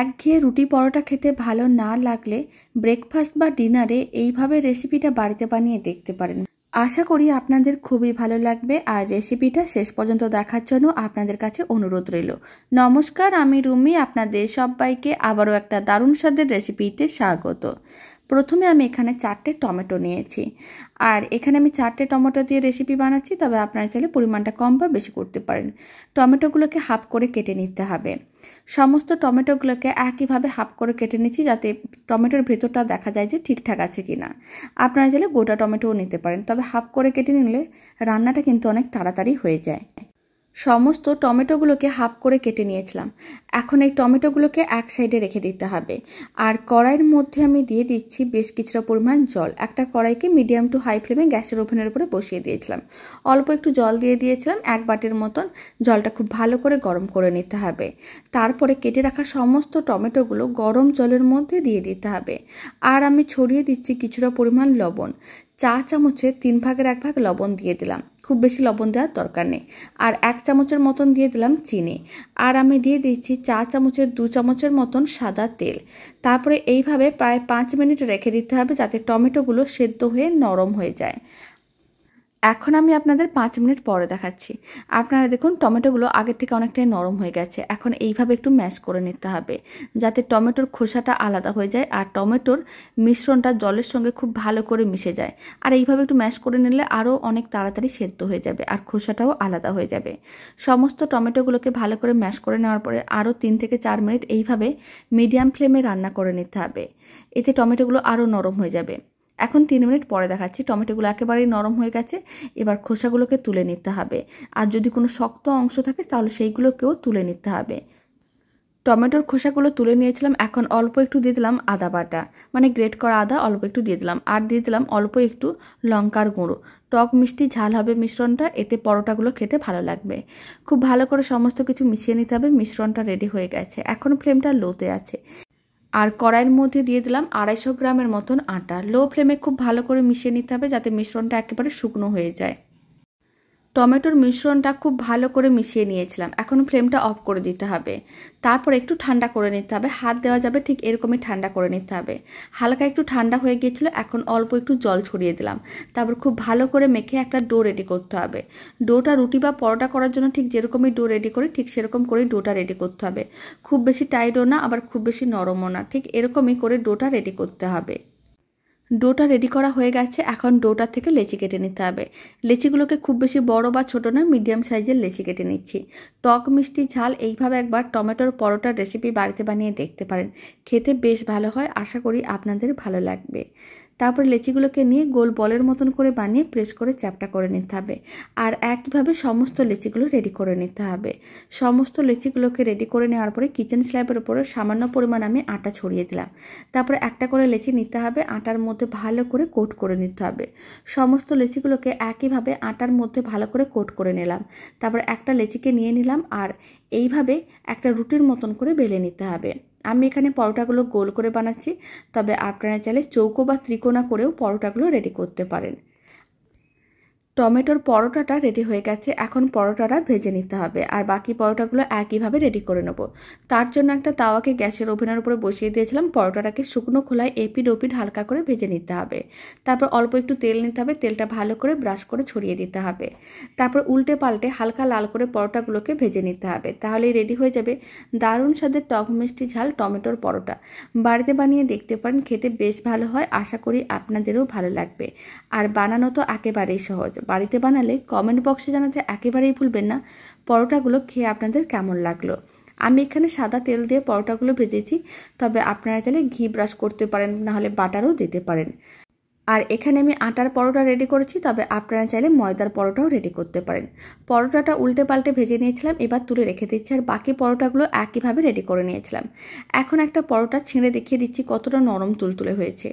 একঘেয়ে রুটি পরোটা খেতে ভালো না লাগলে ব্রেকফাস্ট বা ডিনারে এইভাবে রেসিপিটা বাড়িতে বানিয়ে দেখতে পারেন আশা করি আপনাদের খুবই ভালো লাগবে আর রেসিপিটা শেষ পর্যন্ত দেখার জন্য আপনাদের কাছে অনুরোধ রইল নমস্কার আমি রুমি আপনাদের সবাইকে আবারও একটা দারুণ স্বাদের রেসিপিতে স্বাগত প্রথমে আমি এখানে চারটে টমেটো নিয়েছি আর এখানে আমি চারটে টমেটো দিয়ে রেসিপি বানাচ্ছি তবে আপনারা চাইলে পরিমাণটা কম বা বেশি করতে পারেন টমেটোগুলোকে হাফ করে কেটে নিতে হবে সমস্ত টমেটোগুলোকে একইভাবে হাফ করে কেটে নিচ্ছি যাতে টমেটোর ভেতরটা দেখা যায় যে ঠিকঠাক আছে কি না আপনারা চাইলে গোটা টমেটোও নিতে পারেন তবে হাফ করে কেটে নিলে রান্নাটা কিন্তু অনেক তাড়াতাড়ি হয়ে যায় সমস্ত টমেটোগুলোকে হাফ করে কেটে নিয়েছিলাম এখন এই টমেটোগুলোকে এক সাইডে রেখে দিতে হবে আর কড়াইয়ের মধ্যে আমি দিয়ে দিচ্ছি বেশ কিছুটা পরিমাণ জল একটা কড়াইকে মিডিয়াম টু হাই ফ্লেমে গ্যাসের ওভেনের উপরে বসিয়ে দিয়েছিলাম অল্প একটু জল দিয়ে দিয়েছিলাম এক বাটির মতন জলটা খুব ভালো করে গরম করে নিতে হবে তারপরে কেটে রাখা সমস্ত টমেটোগুলো গরম জলের মধ্যে দিয়ে দিতে হবে আর আমি ছড়িয়ে দিচ্ছি কিছুটা পরিমাণ লবণ চা চামচে তিন ভাগের এক ভাগ লবণ দিয়ে দিলাম খুব বেশি লবণ দেওয়ার দরকার নেই আর এক চামচের মতন দিয়ে দিলাম চিনি আর আমি দিয়ে দিচ্ছি চা চামচের দু চামচের মতন সাদা তেল তারপরে এইভাবে প্রায় পাঁচ মিনিট রেখে দিতে হবে যাতে টমেটোগুলো সেদ্ধ হয়ে নরম হয়ে যায় এখন আমি আপনাদের পাঁচ মিনিট পরে দেখাচ্ছি আপনারা দেখুন টমেটোগুলো আগের থেকে অনেকটাই নরম হয়ে গেছে এখন এইভাবে একটু ম্যাশ করে নিতে হবে যাতে টমেটোর খোসাটা আলাদা হয়ে যায় আর টমেটোর মিশ্রণটা জলের সঙ্গে খুব ভালো করে মিশে যায় আর এইভাবে একটু ম্যাশ করে নিলে আরও অনেক তাড়াতাড়ি সেদ্ধ হয়ে যাবে আর খোসাটাও আলাদা হয়ে যাবে সমস্ত টমেটোগুলোকে ভালো করে ম্যাশ করে নেওয়ার পরে আরও তিন থেকে চার মিনিট এইভাবে মিডিয়াম ফ্লেমে রান্না করে নিতে হবে এতে টমেটোগুলো আরও নরম হয়ে যাবে এখন তিন মিনিট পরে দেখাচ্ছি টমেটোগুলো একেবারেই নরম হয়ে গেছে এবার খোসাগুলোকে তুলে নিতে হবে আর যদি কোনো শক্ত অংশ থাকে তাহলে সেইগুলোকেও তুলে নিতে হবে টমেটোর খোসাগুলো তুলে নিয়েছিলাম এখন অল্প একটু দিয়ে দিলাম আদা বাটা মানে গ্রেট করা আদা অল্প একটু দিয়ে দিলাম আর দিয়ে দিলাম অল্প একটু লঙ্কার গুঁড়ো টক মিষ্টি ঝাল হবে মিশ্রণটা এতে পরোটাগুলো খেতে ভালো লাগবে খুব ভালো করে সমস্ত কিছু মিশিয়ে নিতে হবে মিশ্রণটা রেডি হয়ে গেছে এখন ফ্লেমটা লোতে আছে আর কড়াইয়ের মধ্যে দিয়ে দিলাম আড়াইশো গ্রামের মতন আটা লো ফ্লেমে খুব ভালো করে মিশিয়ে নিতে হবে যাতে মিশ্রণটা একেবারে শুকনো হয়ে যায় টমেটোর মিশ্রণটা খুব ভালো করে মিশিয়ে নিয়েছিলাম এখন ফ্লেমটা অফ করে দিতে হবে তারপর একটু ঠান্ডা করে নিতে হবে হাত দেওয়া যাবে ঠিক এরকমই ঠান্ডা করে নিতে হবে হালকা একটু ঠান্ডা হয়ে গিয়েছিলো এখন অল্প একটু জল ছড়িয়ে দিলাম তারপর খুব ভালো করে মেখে একটা ডো রেডি করতে হবে ডোটা রুটি বা পরোটা করার জন্য ঠিক যেরকমই ডো রেডি করি ঠিক সেরকম করে ডোটা রেডি করতে হবে খুব বেশি টাইটও না আবার খুব বেশি নরমও না ঠিক এরকমই করে ডোটা রেডি করতে হবে ডোটা রেডি করা হয়ে গেছে এখন ডোটা থেকে লেচি কেটে নিতে হবে লেচিগুলোকে খুব বেশি বড় বা ছোট নয় মিডিয়াম সাইজের লেচি কেটে নিচ্ছি টক মিষ্টি ঝাল এইভাবে একবার টমেটোর পরোটার রেসিপি বাড়িতে বানিয়ে দেখতে পারেন খেতে বেশ ভালো হয় আশা করি আপনাদের ভালো লাগবে তারপর লেচিগুলোকে নিয়ে গোল বলের মতন করে বানিয়ে প্রেস করে চ্যাপটা করে নিতে হবে আর একইভাবে সমস্ত লেচিগুলো রেডি করে নিতে হবে সমস্ত লেচিগুলোকে রেডি করে নেওয়ার পরে কিচেন স্ল্যাবের উপরে সামান্য পরিমাণ আমি আটা ছড়িয়ে দিলাম তারপরে একটা করে লেচি নিতে হবে আটার মধ্যে ভালো করে কোট করে নিতে হবে সমস্ত লেচিগুলোকে একইভাবে আটার মধ্যে ভালো করে কোট করে নিলাম তারপর একটা লেচিকে নিয়ে নিলাম আর এইভাবে একটা রুটির মতন করে বেলে নিতে হবে আমি এখানে পরোটাগুলো গোল করে বানাচ্ছি তবে আপনারা চাইলে চৌকো বা ত্রিকোণা করেও পরোটাগুলো রেডি করতে পারেন টমেটোর পরোটাটা রেডি হয়ে গেছে এখন পরোটাটা ভেজে নিতে হবে আর বাকি পরোটাগুলো একইভাবে রেডি করে নেব তার জন্য একটা তাওয়াকে গ্যাসের ওভেনের উপরে বসিয়ে দিয়েছিলাম পরোটাটাকে শুকনো খোলায় এপিড ওপিড হালকা করে ভেজে নিতে হবে তারপর অল্প একটু তেল নিতে হবে তেলটা ভালো করে ব্রাশ করে ছড়িয়ে দিতে হবে তারপর উল্টে পাল্টে হালকা লাল করে পরোটাগুলোকে ভেজে নিতে হবে তাহলেই রেডি হয়ে যাবে দারুণ স্বাদের টক মিষ্টি ঝাল টমেটোর পরোটা বাড়িতে বানিয়ে দেখতে পারেন খেতে বেশ ভালো হয় আশা করি আপনাদেরও ভালো লাগবে আর বানানো তো একেবারেই সহজ বাড়িতে বানালে কমেন্ট বক্সে জানাতে একেবারেই ভুলবেন না পরোটাগুলো খেয়ে আপনাদের কেমন লাগলো আমি এখানে সাদা তেল দিয়ে পরোটাগুলো ভেজেছি তবে আপনারা চাইলে ঘি ব্রাশ করতে পারেন নাহলে বাটারও দিতে পারেন আর এখানে আমি আটার পরোটা রেডি করেছি তবে আপনারা চাইলে ময়দার পরোটাও রেডি করতে পারেন পরোটাটা উল্টে পাল্টে ভেজে নিয়েছিলাম এবার তুলে রেখে দিচ্ছি আর বাকি পরোটাগুলো একইভাবে রেডি করে নিয়েছিলাম এখন একটা পরোটা ছিঁড়ে দেখিয়ে দিচ্ছি কতটা নরম তুলতুলে হয়েছে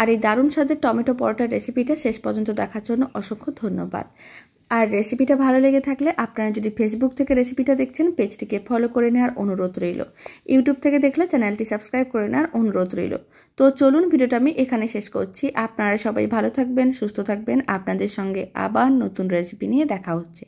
আর এই দারুণ স্বাদের টমেটো পরোটার রেসিপিটা শেষ পর্যন্ত দেখার জন্য অসংখ্য ধন্যবাদ আর রেসিপিটা ভালো লেগে থাকলে আপনারা যদি ফেসবুক থেকে রেসিপিটা দেখছেন পেজটিকে ফলো করে নেওয়ার অনুরোধ রইল ইউটিউব থেকে দেখলে চ্যানেলটি সাবস্ক্রাইব করে নেওয়ার অনুরোধ রইল তো চলুন ভিডিওটা আমি এখানে শেষ করছি আপনারা সবাই ভালো থাকবেন সুস্থ থাকবেন আপনাদের সঙ্গে আবার নতুন রেসিপি নিয়ে দেখা হচ্ছে